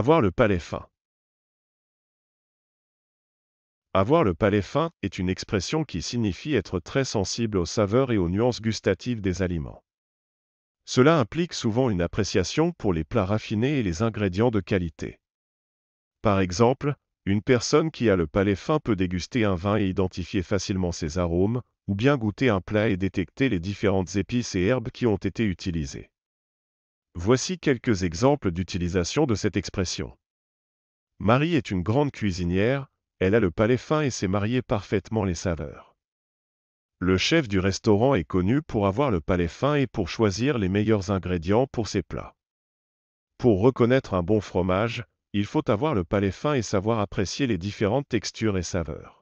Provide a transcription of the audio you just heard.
Avoir le palais fin. Avoir le palais fin est une expression qui signifie être très sensible aux saveurs et aux nuances gustatives des aliments. Cela implique souvent une appréciation pour les plats raffinés et les ingrédients de qualité. Par exemple, une personne qui a le palais fin peut déguster un vin et identifier facilement ses arômes, ou bien goûter un plat et détecter les différentes épices et herbes qui ont été utilisées. Voici quelques exemples d'utilisation de cette expression. Marie est une grande cuisinière, elle a le palais fin et sait marier parfaitement les saveurs. Le chef du restaurant est connu pour avoir le palais fin et pour choisir les meilleurs ingrédients pour ses plats. Pour reconnaître un bon fromage, il faut avoir le palais fin et savoir apprécier les différentes textures et saveurs.